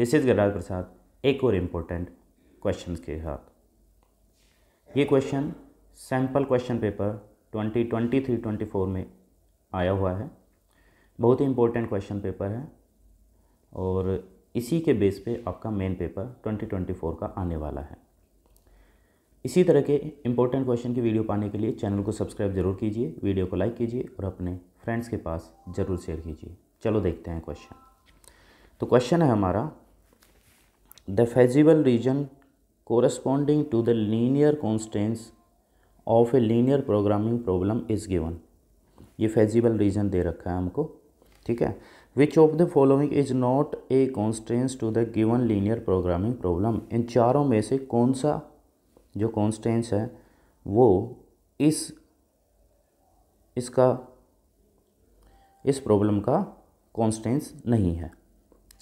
this is garage प्रसाद एक और important question के साथ ये क्वेश्चन सैम्पल क्वेश्चन पेपर 2023 24 में आया हुआ है बहुत ही इम्पोर्टेंट क्वेश्चन पेपर है और इसी के बेस पे आपका मेन पेपर 2024 का आने वाला है इसी तरह के इम्पोर्टेंट क्वेश्चन की वीडियो पाने के लिए चैनल को सब्सक्राइब जरूर कीजिए वीडियो को लाइक कीजिए और अपने फ्रेंड्स के पास ज़रूर शेयर कीजिए चलो देखते हैं क्वेश्चन तो क्वेश्चन है हमारा the feasible region corresponding to the linear constants of a linear programming problem is given ये feasible region दे रखा है हमको ठीक है which of the following is not a constraints to the given linear programming problem इन चारों में से कौन सा जो constraints है वो इस इसका इस प्रॉब्लम का कॉन्स्टेंस नहीं है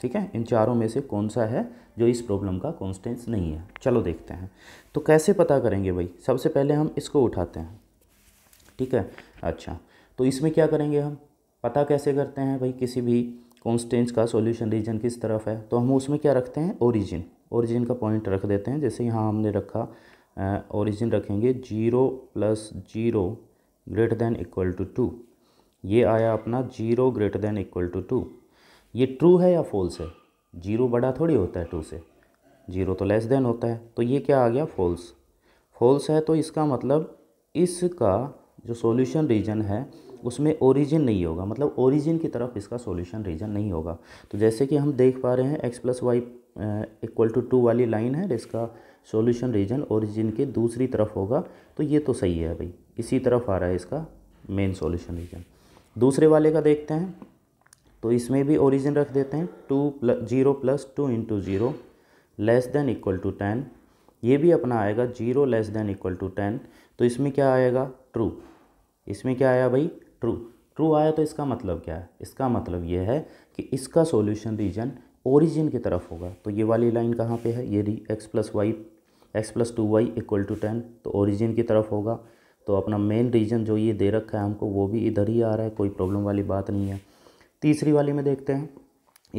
ठीक है इन चारों में से कौन सा है जो इस प्रॉब्लम का कॉन्स्टेंस नहीं है चलो देखते हैं तो कैसे पता करेंगे भाई सबसे पहले हम इसको उठाते हैं ठीक है अच्छा तो इसमें क्या करेंगे हम पता कैसे करते हैं भाई किसी भी कॉन्स्टेंस का सॉल्यूशन रीजन किस तरफ है तो हम उसमें क्या रखते हैं ओरिजिन ओरिजिन का पॉइंट रख देते हैं जैसे यहाँ हमने रखा ओरिजिन रखेंगे zero plus zero greater than equal to two ये आया अपना zero greater than equal to two ये ट्रू है या फॉल्स है जीरो बड़ा थोड़ी होता है टू से जीरो तो लेस देन होता है तो ये क्या आ गया फॉल्स फॉल्स है तो इसका मतलब इसका जो सॉल्यूशन रीजन है उसमें ओरिजिन नहीं होगा मतलब ओरिजिन की तरफ इसका सॉल्यूशन रीजन नहीं होगा तो जैसे कि हम देख पा रहे हैं X plus Y equal to two वाली लाइन है इसका सॉल्यूशन रीजन ओरिजिन के दूसरी तरफ होगा तो ये तो सही है भाई इसी तरफ आ रहा है इसका मेन सॉल्यूशन रीजन दूसरे वाले का देखते हैं तो इसमें भी ओरिजिन रख देते हैं two plus zero plus two into zero less than equal to ten ये भी अपना आएगा zero less than equal to ten तो इसमें क्या आएगा ट्रू इसमें क्या आया भाई ट्रू ट्रू आया तो इसका मतलब क्या है इसका मतलब ये है कि इसका सॉल्यूशन रीजन ओरिजिन की तरफ होगा तो ये वाली लाइन कहाँ पे है ये X plus Y X plus two Y equal to ten तो ओरिजिन की तरफ होगा तो अपना मेन रीजन जो ये दे रखा है हमको वो भी इधर ही आ रहा है कोई प्रॉब्लम वाली बात नहीं है तीसरी वाली में देखते हैं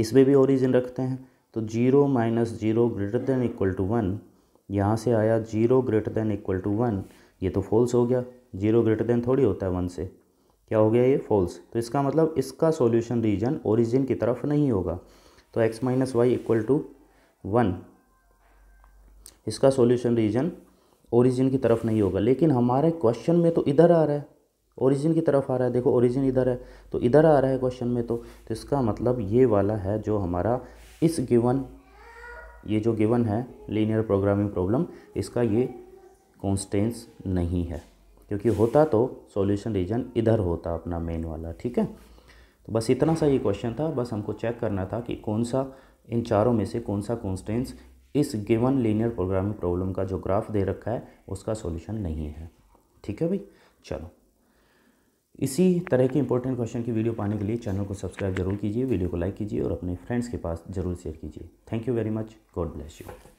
इसमें भी ओरिजिन रखते हैं तो zero minus zero greater than equal to one यहाँ से आया zero greater than equal to one ये तो फॉल्स हो गया जीरो ग्रेटर देन थोड़ी होता है वन से क्या हो गया ये फॉल्स तो इसका मतलब इसका सॉल्यूशन रीजन ओरिजिन की तरफ नहीं होगा तो X minus Y equal to one इसका सॉल्यूशन रीजन ओरिजिन की तरफ नहीं होगा लेकिन हमारे क्वेश्चन में तो इधर आ रहा है ओरिजिन की तरफ आ रहा है देखो ओरिजिन इधर है तो इधर आ रहा है क्वेश्चन में तो तो इसका मतलब ये वाला है जो हमारा इस गिवन ये जो गिवन है लीनियर प्रोग्रामिंग प्रॉब्लम इसका ये कॉन्स्टेंस नहीं है क्योंकि होता तो सॉल्यूशन रीजन इधर होता अपना मेन वाला ठीक है तो बस इतना सा ये क्वेश्चन था बस हमको चेक करना था कि कौन सा इन चारों में से कौन सा कॉन्स्टेंस इस गिवन लीनियर प्रोग्रामिंग प्रॉब्लम का जो ग्राफ दे रखा है उसका सॉल्यूशन नहीं है ठीक है भाई चलो इसी तरह के इंपॉर्टेंट क्वेश्चन की वीडियो पाने के लिए चैनल को सब्सक्राइब जरूर कीजिए वीडियो को लाइक कीजिए और अपने फ्रेंड्स के पास जरूर शेयर कीजिए thank you very much God bless you